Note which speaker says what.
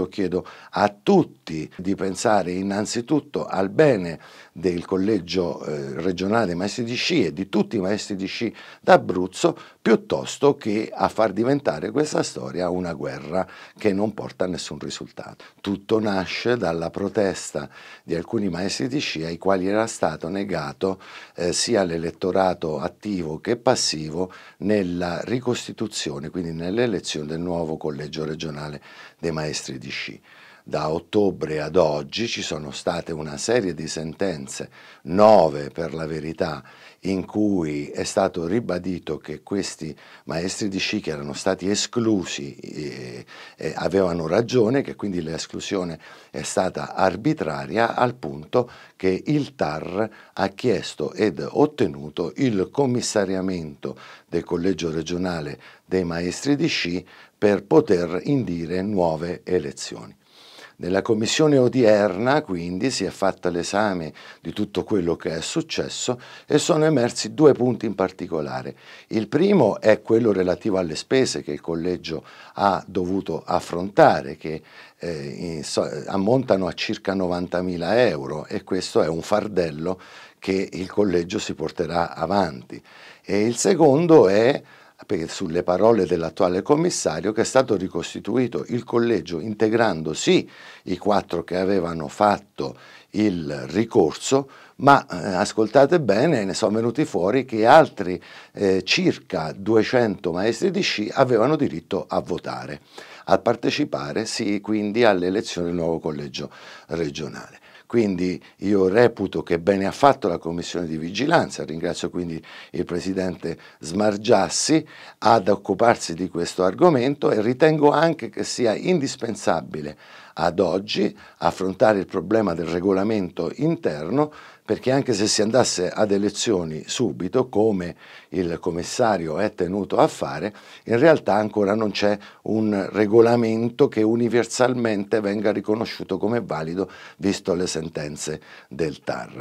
Speaker 1: io chiedo a tutti di pensare innanzitutto al bene del collegio eh, regionale maestri di sci e di tutti i maestri di sci d'Abruzzo piuttosto che a far diventare questa storia una guerra che non porta a nessun risultato. Tutto nasce dalla protesta di alcuni maestri di sci ai quali era stato negato eh, sia l'elettorato attivo che passivo nella ricostituzione, quindi nell'elezione del nuovo collegio regionale dei maestri di sci da ottobre ad oggi ci sono state una serie di sentenze, nove per la verità, in cui è stato ribadito che questi maestri di sci che erano stati esclusi eh, eh, avevano ragione, che quindi l'esclusione è stata arbitraria al punto che il TAR ha chiesto ed ottenuto il commissariamento del collegio regionale dei maestri di sci per poter indire nuove elezioni. Nella commissione odierna, quindi, si è fatta l'esame di tutto quello che è successo e sono emersi due punti in particolare. Il primo è quello relativo alle spese che il collegio ha dovuto affrontare, che eh, in, so, ammontano a circa 90.000 euro e questo è un fardello che il collegio si porterà avanti. E il secondo è sulle parole dell'attuale commissario che è stato ricostituito il collegio integrando sì i quattro che avevano fatto il ricorso, ma eh, ascoltate bene, ne sono venuti fuori che altri eh, circa 200 maestri di sci avevano diritto a votare, a partecipare sì, quindi alle elezioni del nuovo collegio regionale. Quindi io reputo che bene ha fatto la Commissione di Vigilanza, ringrazio quindi il Presidente Smargiassi ad occuparsi di questo argomento e ritengo anche che sia indispensabile ad oggi affrontare il problema del regolamento interno perché anche se si andasse ad elezioni subito, come il commissario è tenuto a fare, in realtà ancora non c'è un regolamento che universalmente venga riconosciuto come valido, visto le sentenze del TAR.